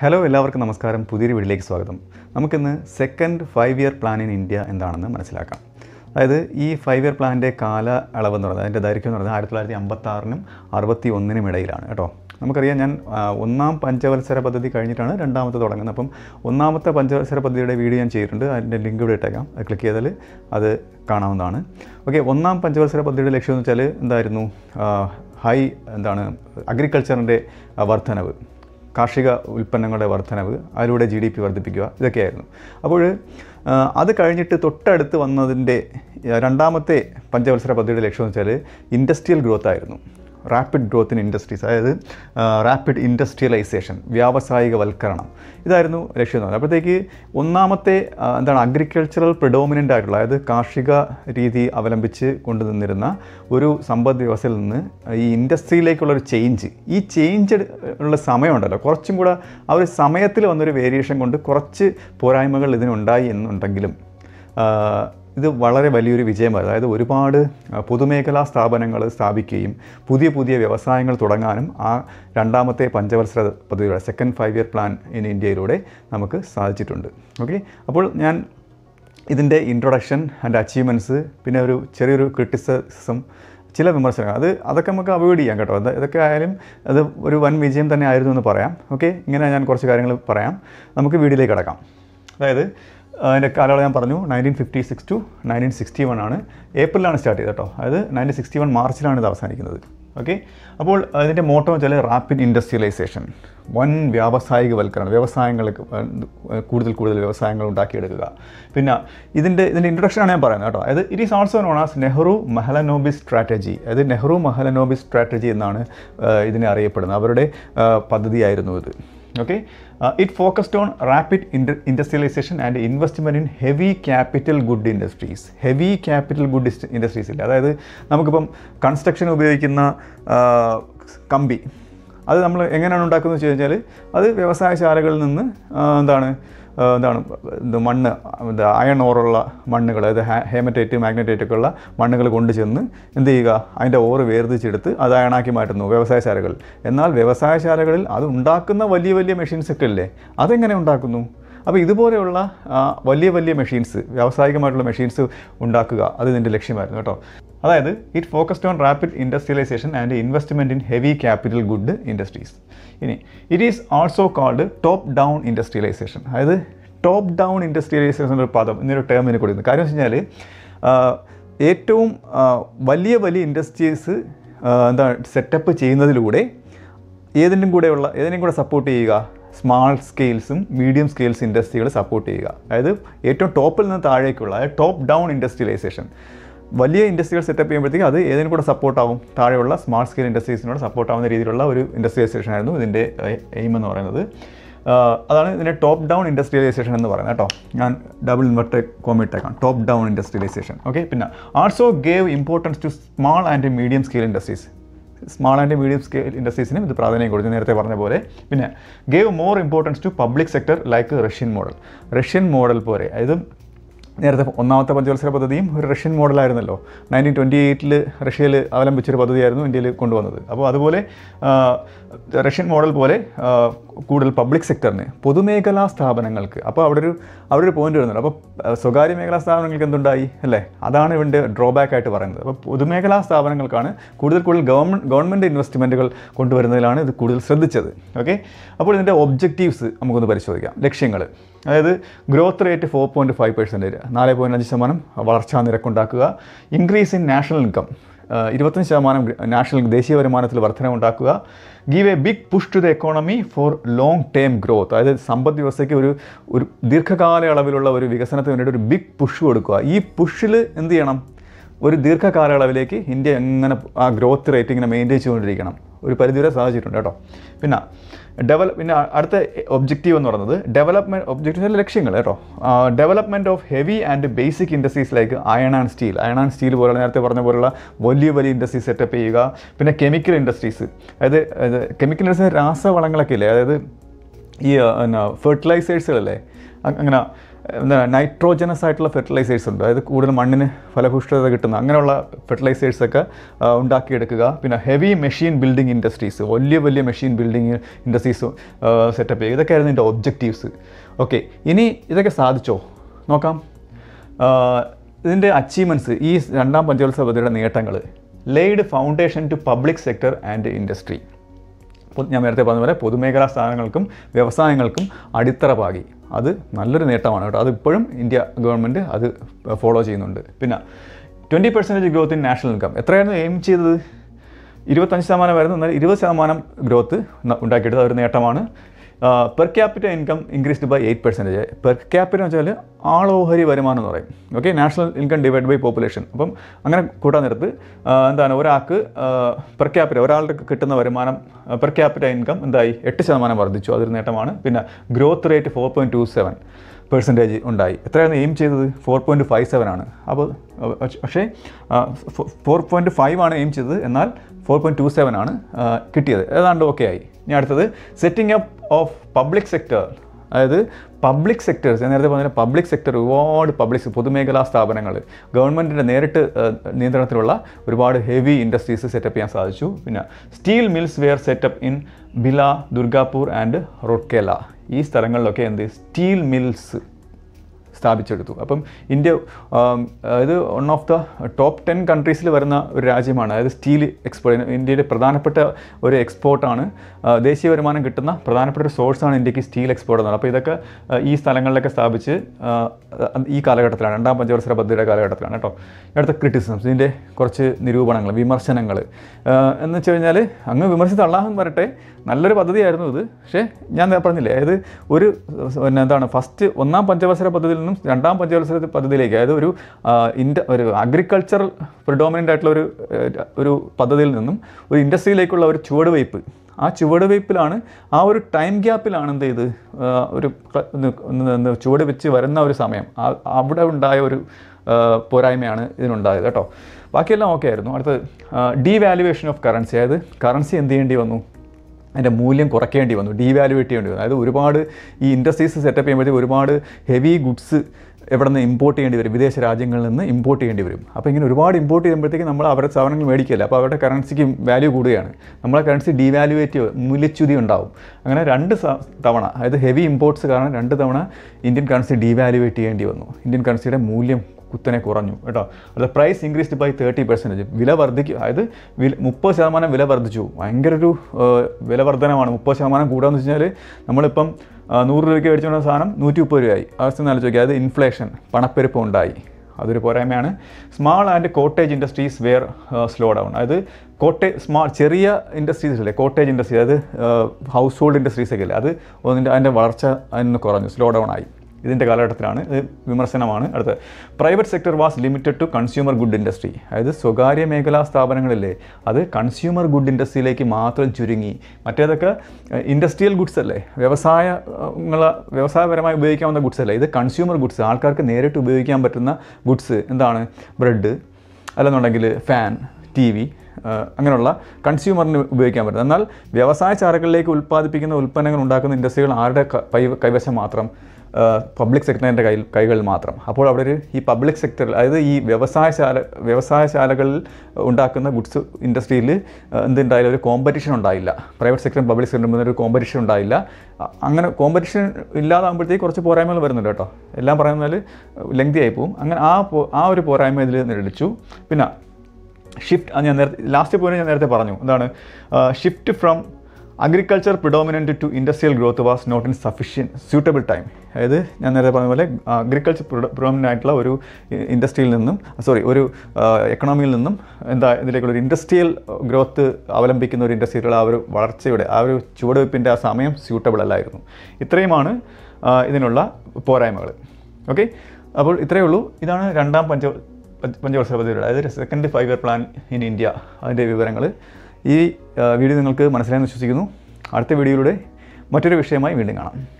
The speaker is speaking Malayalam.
ഹലോ എല്ലാവർക്കും നമസ്കാരം പുതിയൊരു വീട്ടിലേക്ക് സ്വാഗതം നമുക്കിന്ന് second five year plan in India എന്താണെന്ന് മനസ്സിലാക്കാം അതായത് ഈ ഫൈവ് ഇയർ പ്ലാനിൻ്റെ കാല അളവ് എന്ന് പറയുന്നത് അതിൻ്റെ ദൈർഘ്യം എന്ന് പറയുന്നത് ആയിരത്തി തൊള്ളായിരത്തി അമ്പത്താറിനും അറുപത്തി ഒന്നിനും ഇടയിലാണ് കേട്ടോ നമുക്കറിയാം ഞാൻ ഒന്നാം പഞ്ചവത്സര പദ്ധതി കഴിഞ്ഞിട്ടാണ് രണ്ടാമത്തെ തുടങ്ങുന്നത് അപ്പം ഒന്നാമത്തെ പഞ്ചവത്സര പദ്ധതിയുടെ വീഡിയോ ഞാൻ ചെയ്തിട്ടുണ്ട് അതിൻ്റെ ലിങ്ക് ഇവിടെ ഇട്ടേക്കാം അത് ക്ലിക്ക് ചെയ്താൽ അത് കാണാവുന്നതാണ് ഓക്കെ ഒന്നാം പഞ്ചവത്സര പദ്ധതിയുടെ ലക്ഷ്യം എന്ന് വെച്ചാൽ എന്തായിരുന്നു ഹൈ എന്താണ് അഗ്രികൾച്ചറിൻ്റെ വർധനവ് കാർഷിക ഉൽപ്പന്നങ്ങളുടെ വർധനവ് അതിലൂടെ ജി ഡി പി വർദ്ധിപ്പിക്കുക ഇതൊക്കെയായിരുന്നു അപ്പോൾ അത് കഴിഞ്ഞിട്ട് തൊട്ടടുത്ത് വന്നതിൻ്റെ രണ്ടാമത്തെ പഞ്ചവത്സര പദ്ധതിയുടെ ലക്ഷ്യം എന്ന് വെച്ചാൽ ഇൻഡസ്ട്രിയൽ ഗ്രോത്ത് ആയിരുന്നു റാപ്പിഡ് ഗ്രോത്ത് ഇൻ ഇൻഡസ്ട്രീസ് അതായത് റാപ്പിഡ് ഇൻഡസ്ട്രിയലൈസേഷൻ വ്യാവസായികവൽക്കരണം ഇതായിരുന്നു ലക്ഷ്യം എന്ന് അപ്പോഴത്തേക്ക് ഒന്നാമത്തെ എന്താണ് അഗ്രികൾച്ചറൽ പ്രിഡോമിനൻ്റ് ആയിട്ടുള്ള അതായത് കാർഷിക രീതി അവലംബിച്ച് കൊണ്ടുനിന്നിരുന്ന ഒരു സമ്പദ് വ്യവസ്ഥയിൽ നിന്ന് ഈ ഇൻഡസ്ട്രിയിലേക്കുള്ള ഒരു ചേഞ്ച് ഈ ചേഞ്ച് ഉള്ള സമയമുണ്ടല്ലോ കുറച്ചും കൂടെ ആ ഒരു സമയത്തിൽ വന്നൊരു വേരിയേഷൻ കൊണ്ട് കുറച്ച് പോരായ്മകൾ ഇതിനുണ്ടായി എന്നുണ്ടെങ്കിലും ഇത് വളരെ വലിയൊരു വിജയമായിരുന്നു അതായത് ഒരുപാട് പൊതുമേഖലാ സ്ഥാപനങ്ങൾ സ്ഥാപിക്കുകയും പുതിയ പുതിയ വ്യവസായങ്ങൾ തുടങ്ങാനും ആ രണ്ടാമത്തെ പഞ്ചവത്സര പദ്ധതിയുടെ second five year plan in ഇന്ത്യയിലൂടെ നമുക്ക് സാധിച്ചിട്ടുണ്ട് ഓക്കെ അപ്പോൾ ഞാൻ ഇതിൻ്റെ ഇൻട്രൊഡക്ഷൻ ആൻഡ് അച്ചീവ്മെൻറ്റ്സ് പിന്നെ ഒരു ചെറിയൊരു ക്രിട്ടിസിസം ചില വിമർശനങ്ങൾ അത് അതൊക്കെ നമുക്ക് അവോയ്ഡ് ചെയ്യാം കേട്ടോ അത് ഇതൊക്കെ ആയാലും അത് ഒരു വൻ വിജയം തന്നെ ആയിരുന്നു എന്ന് പറയാം ഓക്കെ ഇങ്ങനെ ഞാൻ കുറച്ച് കാര്യങ്ങൾ പറയാം നമുക്ക് വീഡിയോയിലേക്ക് കിടക്കാം അതായത് അതിൻ്റെ കാലയളവ് ഞാൻ പറഞ്ഞു nineteen fifty six to nineteen sixty one ആണ് ഏപ്രിലാണ് സ്റ്റാർട്ട് ചെയ്തത് കേട്ടോ അതായത് നയൻറ്റീൻ സിക്സ്റ്റി വൺ മാർച്ചിലാണ് ഇത് അവസാനിക്കുന്നത് ഓക്കെ അപ്പോൾ അതിൻ്റെ മോട്ടോ വെച്ചാൽ റാപ്പിഡ് ഇൻഡസ്ട്രിയലൈസേഷൻ വൻ വ്യാവസായികവൽക്കരണം വ്യവസായങ്ങൾക്ക് കൂടുതൽ കൂടുതൽ വ്യവസായങ്ങൾ ഉണ്ടാക്കിയെടുക്കുക പിന്നെ ഇതിൻ്റെ ഇതിൻ്റെ ഇൻട്രൊഡക്ഷനാണ് ഞാൻ പറയുന്നത് കേട്ടോ അതായത് it is also known as Nehru Mahalanobis strategy അതായത് നെഹ്റു മഹലനോബി സ്ട്രാറ്റജി എന്നാണ് ഇതിനെ അറിയപ്പെടുന്നത് അവരുടെ പദ്ധതിയായിരുന്നു ഇത് okay it focused on rapid ഇൻഡ industrialisation and investment in heavy capital good industries heavy capital good industries ഇല്ല അതായത് നമുക്കിപ്പം കൺസ്ട്രക്ഷൻ ഉപയോഗിക്കുന്ന uh, കമ്പി അത് നമ്മൾ എങ്ങനെയാണ് ഉണ്ടാക്കുന്നത് വെച്ച് കഴിഞ്ഞാൽ അത് വ്യവസായശാലകളിൽ നിന്ന് uh, എന്താണ് എന്താണ് ഇത് മണ്ണ് അയൺ ഓറുള്ള മണ്ണുകൾ അതായത് ഹേമറ്റേറ്റ് മാഗ്നറ്റേറ്റ് ഒക്കെ ഉള്ള മണ്ണുകൾ കൊണ്ടു ചെന്ന് എന്ത് ചെയ്യുക അതിൻ്റെ ഓറ് വേർതിച്ചെടുത്ത് അത് അയണാക്കി മാറ്റുന്നു വ്യവസായശാലകൾ എന്നാൽ വ്യവസായശാലകളിൽ അത് ഉണ്ടാക്കുന്ന വലിയ വലിയ മെഷീൻസ് ഒക്കെ അല്ലേ അതെങ്ങനെ ഉണ്ടാക്കുന്നു അപ്പോൾ ഇതുപോലെയുള്ള വലിയ വലിയ മെഷീൻസ് വ്യാവസായികമായിട്ടുള്ള മെഷീൻസ് ഉണ്ടാക്കുക അത് ഇതിൻ്റെ ലക്ഷ്യമായിരുന്നു കേട്ടോ അതായത് it focused on rapid industrialisation and investment in heavy capital good industries ഇനി it is also called top down industrialisation അതായത് ടോപ്പ് ഡൗൺ ഇൻഡസ്ട്രിയലൈസേഷൻ എന്നൊരു പദം എന്നൊരു ടേമിന് കൊടുക്കുന്നത് കാര്യം വെച്ച് കഴിഞ്ഞാൽ ഏറ്റവും വലിയ വലിയ ഇൻഡസ്ട്രീസ് എന്താ സെറ്റപ്പ് ചെയ്യുന്നതിലൂടെ ഏതിനും കൂടെയുള്ള ഏതിനും കൂടെ സപ്പോർട്ട് ചെയ്യുക സ്മാൾ സ്കെയിൽസും മീഡിയം സ്കെയിൽസ് ഇൻഡസ്ട്രികൾ സപ്പോർട്ട് ചെയ്യുക അതായത് ഏറ്റവും ടോപ്പിൽ നിന്ന് താഴേക്കുള്ള അതായത് ടോപ്പ് ഡൗൺ ഇൻഡസ്ട്രിയലൈസേഷൻ വലിയ ഇൻഡസ്ട്രികൾ സെറ്റപ്പ് ചെയ്യുമ്പോഴത്തേക്കും അത് ഏതിനും കൂടെ സപ്പോർട്ടാവും താഴെയുള്ള സ്മാർട്ട് സ്കെയിൽ ഇൻഡസ്ട്രീസിനോട് സപ്പോർട്ടാവുന്ന രീതിയിലുള്ള ഒരു ഇൻഡസ്ട്രിയലൈസേഷൻ ആയിരുന്നു ഇതിൻ്റെ എയിം എന്ന് പറയുന്നത് അതാണ് ഇതിൻ്റെ ടോപ്പ് ഡൗൺ ഇൻഡസ്ട്രിയലൈസേഷൻ എന്ന് പറയുന്നത് കേട്ടോ ഞാൻ ഡബിൾ ഇൻവെർട്ടർ കോമിട്ടേക്കാം ടോപ്പ് ഡൗൺ ഇൻഡസ്ട്രിയലൈസേഷൻ ഓക്കെ പിന്നെ also gave importance to small and medium scale industries small and medium scale ഇൻഡസ്ട്രീസിനും ഇത് പ്രാധാന്യം കൊടുത്തു നേരത്തെ പറഞ്ഞ പോലെ പിന്നെ gave more importance to public sector like Russian model Russian model പോലെ അതായത് നേരത്തെ ഒന്നാമത്തെ പഞ്ചവത്സര പദ്ധതിയും ഒരു റഷ്യൻ മോഡലായിരുന്നല്ലോ നയൻറ്റീൻ ട്വൻറ്റി എയ്റ്റിൽ റഷ്യയിൽ അവലംബിച്ചൊരു പദ്ധതിയായിരുന്നു ഇന്ത്യയിൽ കൊണ്ടുവന്നത് അപ്പോൾ അതുപോലെ റഷ്യൻ മോഡൽ പോലെ കൂടുതൽ പബ്ലിക് സെക്ടറിന് പൊതുമേഖലാ സ്ഥാപനങ്ങൾക്ക് അപ്പോൾ അവിടെ ഒരു അവിടെ ഒരു പോയിന്റ് വരുന്നുണ്ട് അപ്പോൾ സ്വകാര്യ മേഖലാ സ്ഥാപനങ്ങൾക്ക് എന്തുണ്ടായി അല്ലേ അതാണ് ഇവൻ്റെ ഡ്രോബാക്ക് ആയിട്ട് പറയുന്നത് അപ്പോൾ പൊതുമേഖലാ സ്ഥാപനങ്ങൾക്കാണ് കൂടുതൽ കൂടുതൽ ഗവൺമെൻറ് ഗവൺമെൻറ് ഇൻവെസ്റ്റ്മെൻറ്റുകൾ കൊണ്ടുവരുന്നതിലാണ് ഇത് കൂടുതൽ ശ്രദ്ധിച്ചത് ഓക്കെ അപ്പോൾ ഇതിൻ്റെ ഒബ്ജക്റ്റീവ്സ് നമുക്കൊന്ന് പരിശോധിക്കാം ലക്ഷ്യങ്ങൾ അതായത് growth rate four point five വരിക നാല് പോയിൻറ്റ് അഞ്ച് ശതമാനം വളർച്ചാ നിരക്കുണ്ടാക്കുക ഇൻക്രീസ് ഇൻ നാഷണൽ ഇൻകം ഇരുപത്തഞ്ച് ശതമാനം നാഷണൽ ദേശീയ വരുമാനത്തിൽ ഉണ്ടാക്കുക give a big push to the economy for long term growth അതായത് സമ്പദ് വ്യവസ്ഥയ്ക്ക് ഒരു ഒരു ദീർഘകാല അളവിലുള്ള ഒരു വികസനത്തിന് വേണ്ടിയിട്ട് ഒരു ബിഗ് പുഷ് കൊടുക്കുക ഈ പുഷിൽ എന്ത് ചെയ്യണം ഒരു ദീർഘകാലയളവിലേക്ക് ഇന്ത്യ എങ്ങനെ ആ ഗ്രോത്ത് റേറ്റ് ഇങ്ങനെ മെയിൻറ്റെയിൻ ചെയ്തുകൊണ്ടിരിക്കണം ഒരു പരിധിവരെ സാധിച്ചിട്ടുണ്ട് കേട്ടോ പിന്നെ ഡെവലപ്പ് പിന്നെ അടുത്ത ഒബ്ജക്റ്റീവ് എന്ന് പറയുന്നത് ഡെവലപ്മെൻറ്റ് ഒബ്ജക്റ്റീവ് ലക്ഷ്യങ്ങൾ കേട്ടോ development of heavy and basic industries like iron and steel iron and steel പോലുള്ള നേരത്തെ പറഞ്ഞ പോലുള്ള വലിയ വലിയ ഇൻഡസ്ട്രീസ് സെറ്റപ്പ് ചെയ്യുക പിന്നെ കെമിക്കൽ ഇൻഡസ്ട്രീസ് അതായത് കെമിക്കൽ ഇൻഡസ്ട്രീസ് രാസവളങ്ങളൊക്കെ ഇല്ലേ അതായത് ഈ ഫെർട്ടിലൈസേഴ്സുകളല്ലേ അങ്ങനെ എന്താ നൈട്രോജനസ് ആയിട്ടുള്ള ഫെർട്ടിലൈസേഴ്സ് ഉണ്ട് അതായത് കൂടുതൽ മണ്ണിന് ഫലഭൂഷ്ഠത കിട്ടുന്ന അങ്ങനെയുള്ള ഫെർട്ടിലൈസേഴ്സൊക്കെ ഉണ്ടാക്കിയെടുക്കുക പിന്നെ ഹെവി മെഷീൻ ബിൽഡിംഗ് ഇൻഡസ്ട്രീസ് വലിയ വലിയ മെഷീൻ ബിൽഡിംഗ് ഇൻഡസ്ട്രീസ് സെറ്റപ്പ് ചെയ്യുക ഇതൊക്കെയായിരുന്നു എൻ്റെ ഒബ്ജക്റ്റീവ്സ് ഓക്കെ ഇനി ഇതൊക്കെ സാധിച്ചോ നോക്കാം ഇതിൻ്റെ അച്ചീവ്മെൻറ്റ്സ് ഈ രണ്ടാം പഞ്ചവത്സര പദ്ധതിയുടെ നേട്ടങ്ങൾ laid foundation to public sector and industry ഞാൻ നേരത്തെ പറഞ്ഞ പോലെ പൊതുമേഖലാ സ്ഥാപനങ്ങൾക്കും വ്യവസായങ്ങൾക്കും അടിത്തറ പാകി അത് നല്ലൊരു നേട്ടമാണ് കേട്ടോ അത് ഇപ്പോഴും ഇന്ത്യ ഗവൺമെൻറ് അത് ഫോളോ ചെയ്യുന്നുണ്ട് പിന്നെ twenty percentage growth in national income എത്രയായിരുന്നു എയിം ചെയ്തത് ഇരുപത്തഞ്ച് ആയിരുന്നു എന്നാൽ ഇരുപത് ശതമാനം ഗ്രോത്ത് ഉണ്ടാക്കിയെടുത്ത ഒരു നേട്ടമാണ് per capital income increased by eight percentage per capital എന്ന് വെച്ചാൽ ആൾ ഓഹരി വരുമാനം എന്ന് പറയും okay national income divide by population അപ്പം അങ്ങനെ കൂട്ടാൻ നിരത്ത് എന്താണ് ഒരാൾക്ക് പെർ ക്യാപിറ്റൽ ഒരാളുടെ കിട്ടുന്ന വരുമാനം പെർ ക്യാപിറ്റൽ ഇൻകം എന്തായി എട്ട് ശതമാനം വർദ്ധിച്ചു അതൊരു നേട്ടമാണ് പിന്നെ growth rate four point two seven percentage ഉണ്ടായി എത്രയാണ് എയിം ചെയ്തത് ഫോർ പോയിൻറ്റ് ഫൈവ് സെവൻ ആണ് അപ്പോൾ പക്ഷേ ഫോർ പോയിൻറ്റ് ഫൈവ് ആണ് എയിം ചെയ്തത് എന്നാൽ ഫോർ പോയിൻറ്റ് ടു സെവൻ ആണ് കിട്ടിയത് ഏതാണ്ട് ഓക്കെ ആയി ഇനി അടുത്തത് setting up of public sector അതായത് പബ്ലിക് സെക്ടേഴ്സ് ഞാൻ നേരത്തെ പറഞ്ഞ പബ്ലിക് സെക്ടർ ഒരുപാട് പബ്ലിക് പൊതുമേഖലാ സ്ഥാപനങ്ങൾ ഗവൺമെൻറ്റിൻ്റെ നേരിട്ട് നിയന്ത്രണത്തിലുള്ള ഒരുപാട് ഹെവി ഇൻഡസ്ട്രീസ് സെറ്റപ്പ് ചെയ്യാൻ സാധിച്ചു പിന്നെ steel mills were set up in Bhilai Durgapur and Rourkela ഈ സ്ഥലങ്ങളിലൊക്കെ എന്ത് സ്റ്റീൽ മിൽസ് സ്ഥാപിച്ചെടുത്തു അപ്പം ഇന്ത്യ അതായത് one of the top ten കൺട്രീസിൽ വരുന്ന ഒരു രാജ്യമാണ് അതായത് സ്റ്റീൽ എക്സ്പോർട്ട് ഇന്ത്യയുടെ പ്രധാനപ്പെട്ട ഒരു എക്സ്പോർട്ടാണ് ദേശീയ വരുമാനം കിട്ടുന്ന പ്രധാനപ്പെട്ട ഒരു സോഴ്സാണ് ഇന്ത്യക്ക് സ്റ്റീൽ എക്സ്പോർട്ട് എന്നുള്ളത് അപ്പോൾ ഇതൊക്കെ ഈ സ്ഥലങ്ങളിലൊക്കെ സ്ഥാപിച്ച് ഈ കാലഘട്ടത്തിലാണ് രണ്ടാം പഞ്ചവത്സര പദ്ധതിയുടെ കാലഘട്ടത്തിലാണ് കേട്ടോ അടുത്ത ക്രിറ്റിസിസംസ് ഇതിൻ്റെ കുറച്ച് നിരൂപണങ്ങൾ വിമർശനങ്ങൾ എന്ന് വെച്ച് കഴിഞ്ഞാൽ അങ്ങ് വിമർശിച്ച് തള്ളാഹം വരട്ടെ നല്ലൊരു പദ്ധതിയായിരുന്നു ഇത് പക്ഷേ ഞാൻ പറഞ്ഞില്ലേ അതായത് ഒരു പിന്നെ എന്താണ് ഫസ്റ്റ് ഒന്നാം പഞ്ചവത്സര പദ്ധതിയിൽ നിന്നും രണ്ടാം പഞ്ചവത്സര പദ്ധതിയിലേക്ക് അതായത് ഒരു ഇൻഡ ഒരു അഗ്രികൾച്ചറൽ പ്രിഡോമിനൻ്റ് ആയിട്ടുള്ള ഒരു ഒരു പദ്ധതിയിൽ നിന്നും ഒരു ഇൻഡസ്ട്രിയിലേക്കുള്ള ഒരു ചുവടുവയ്പ് ആ ചുവടുവയ്പ്പിലാണ് ആ ഒരു ടൈം ഗ്യാപ്പിലാണ് എന്ത് ചെയ്ത് ഒരു വെച്ച് വരുന്ന ഒരു സമയം അവിടെ ഉണ്ടായ ഒരു പോരായ്മയാണ് ഇതിനുണ്ടായത് കേട്ടോ ബാക്കിയെല്ലാം ഓക്കെ ആയിരുന്നു അടുത്ത് ഡീവാലുവേഷൻ ഓഫ് കറൻസി അതായത് കറൻസി എന്ത് ചെയ്യേണ്ടി വന്നു അതിൻ്റെ മൂല്യം കുറയ്ക്കേണ്ടി വന്നു ഡീവാലുവേറ്റ് ചെയ്യേണ്ടി വന്നു അതായത് ഒരുപാട് ഈ ഇൻഡസ്ട്രീസ് സെറ്റപ്പ് ചെയ്യുമ്പോഴത്തേക്ക് ഒരുപാട് ഹെവി ഗുഡ്സ് എവിടെ നിന്ന് ഇമ്പോർട്ട് ചെയ്യേണ്ടി വരും വിദേശ രാജ്യങ്ങളിൽ നിന്ന് ഇമ്പോർട്ട് ചെയ്യേണ്ടി വരും അപ്പോൾ ഇങ്ങനെ ഒരുപാട് ഇമ്പോർട്ട് ചെയ്യുമ്പോഴത്തേക്ക് നമ്മൾ അവരുടെ സാധനങ്ങൾ മേടിക്കില്ല അപ്പോൾ അവരുടെ കറൻസിക്ക് വാല്യൂ കൂടുകയാണ് നമ്മളെ കറൻസി ഡീവാലുവേറ്റ് മൂല്യച്യുതി ഉണ്ടാവും അങ്ങനെ രണ്ട് തവണ അതായത് ഹെവി ഇമ്പോർട്ട്സ് കാരണം രണ്ട് തവണ ഇന്ത്യൻ കറൻസി ഡീവാലുവേറ്റ് ചെയ്യേണ്ടി വന്നു ഇന്ത്യൻ കറൻസിയുടെ മൂല്യം കുത്തനെ കുറഞ്ഞു കേട്ടോ അതായത് price increased by thirty percentage വില വർദ്ധിക്കും അതായത് വില മുപ്പത് ശതമാനം വില വർദ്ധിച്ചു ഭയങ്കര ഒരു വില വർധനമാണ് മുപ്പത് ശതമാനം കൂടാന്ന് വെച്ച് കഴിഞ്ഞാൽ നമ്മളിപ്പം നൂറ് രൂപയ്ക്ക് മേടിച്ചുകൊണ്ട സാധനം നൂറ്റി മുപ്പത് രൂപയായി അവസ്ഥ നാലോ ചോദിക്കുക അതായത് ഇൻഫ്ലേഷൻ പണപ്പെരുപ്പം ഉണ്ടായി അതൊരു പോരായ്മയാണ് small and cottage industries were slow down അതായത് കോട്ടേ സ്മാൾ ചെറിയ ഇൻഡസ്ട്രീസ് അല്ലേ കോട്ടേജ് ഇൻഡസ്ട്രീസ് അതായത് ഹൗസ് ഹോൾഡ് ഒക്കെ അല്ലേ അത് അതിൻ്റെ അതിൻ്റെ വളർച്ച അതിന് കുറഞ്ഞു സ്ലോ ഡൗൺ ആയി ഇതിൻ്റെ കാലഘട്ടത്തിലാണ് ഇത് വിമർശനമാണ് അടുത്തത് private sector was limited to consumer good industry അതായത് സ്വകാര്യ മേഖലാ സ്ഥാപനങ്ങളില്ലേ അത് കൺസ്യൂമർ ഗുഡ് ഇൻഡസ്ട്രിയിലേക്ക് മാത്രം ചുരുങ്ങി മറ്റേതൊക്കെ ഇൻഡസ്ട്രിയൽ ഗുഡ്സ് അല്ലേ വ്യവസായങ്ങൾ വ്യവസായപരമായി ഉപയോഗിക്കാവുന്ന ഗുഡ്സ് അല്ലേ ഇത് കൺസ്യൂമർ ഗുഡ്സ് ആൾക്കാർക്ക് നേരിട്ട് ഉപയോഗിക്കാൻ പറ്റുന്ന ഗുഡ്സ് എന്താണ് ബ്രെഡ് അല്ലെന്നുണ്ടെങ്കിൽ ഫാൻ ടി വി അങ്ങനെയുള്ള കൺസ്യൂമറിന് ഉപയോഗിക്കാൻ പറ്റും എന്നാൽ വ്യവസായ ചാരകളിലേക്ക് ഉൽപ്പാദിപ്പിക്കുന്ന ഉൽപ്പന്നങ്ങൾ ഉണ്ടാക്കുന്ന ഇൻഡസ്ട്രികൾ ആരുടെ കൈവശം മാത്രം പബ്ലിക് സെക്ടറിൻ്റെ കയ്യിൽ കൈകളിൽ മാത്രം അപ്പോൾ അവിടെ ഒരു ഈ പബ്ലിക് സെക്ടറിൽ അതായത് ഈ വ്യവസായശാല വ്യവസായശാലകളിൽ ഉണ്ടാക്കുന്ന ഗുഡ്സ് ഇൻഡസ്ട്രിയിൽ എന്തുണ്ടായാലും ഒരു കോമ്പറ്റീഷൻ ഉണ്ടായില്ല പ്രൈവറ്റ് സെക്ടറും പബ്ലിക് സെക്ടറും ഒരു കോമ്പറ്റീഷൻ ഉണ്ടായില്ല അങ്ങനെ കോമ്പറ്റീഷൻ ഇല്ലാതാകുമ്പോഴത്തേക്ക് കുറച്ച് പോരായ്മകൾ വരുന്നുണ്ട് കേട്ടോ എല്ലാം പറയുന്നാൽ ലെങ്തി ആയി പോകും അങ്ങനെ ആ ആ ഒരു പോരായ്മ ഇതിൽ നേടിച്ചു പിന്നെ ഷിഫ്റ്റ് ഞാൻ നേരത്തെ ലാസ്റ്റ് പോയിന്റ് ഞാൻ നേരത്തെ പറഞ്ഞു എന്താണ് shift from agriculture predominant to industrial growth was not in sufficient suitable time അതായത് ഞാൻ നേരത്തെ പറഞ്ഞ പോലെ അഗ്രികൾച്ചർ പ്രിഡോമിനൻ്റ് ആയിട്ടുള്ള ഒരു ഇൻഡസ്ട്രിയിൽ നിന്നും സോറി ഒരു എക്കണോമിയിൽ നിന്നും എന്താ ഇതിലേക്കുള്ള ഒരു ഇൻഡസ്ട്രിയൽ ഗ്രോത്ത് അവലംബിക്കുന്ന ഒരു ഇൻഡസ്ട്രിയിലുള്ള ആ ഒരു വളർച്ചയുടെ ആ ഒരു ചുവടുവയ്പ്പിൻ്റെ ആ സമയം സ്യൂട്ടബിൾ അല്ലായിരുന്നു ഇത്രയുമാണ് ഇതിനുള്ള പോരായ്മകൾ ഓക്കെ അപ്പോൾ ഇത്രയേ ഉള്ളൂ ഇതാണ് രണ്ടാം പഞ്ച പഞ്ചവത്സര പദ്ധതിയുടെ അതായത് second five year plan in India അതിൻ്റെ വിവരങ്ങൾ ഈ വീഡിയോ നിങ്ങൾക്ക് മനസ്സിലായെന്ന് വിശ്വസിക്കുന്നു അടുത്ത വീഡിയോയിലൂടെ മറ്റൊരു വിഷയമായി വീണ്ടും കാണാം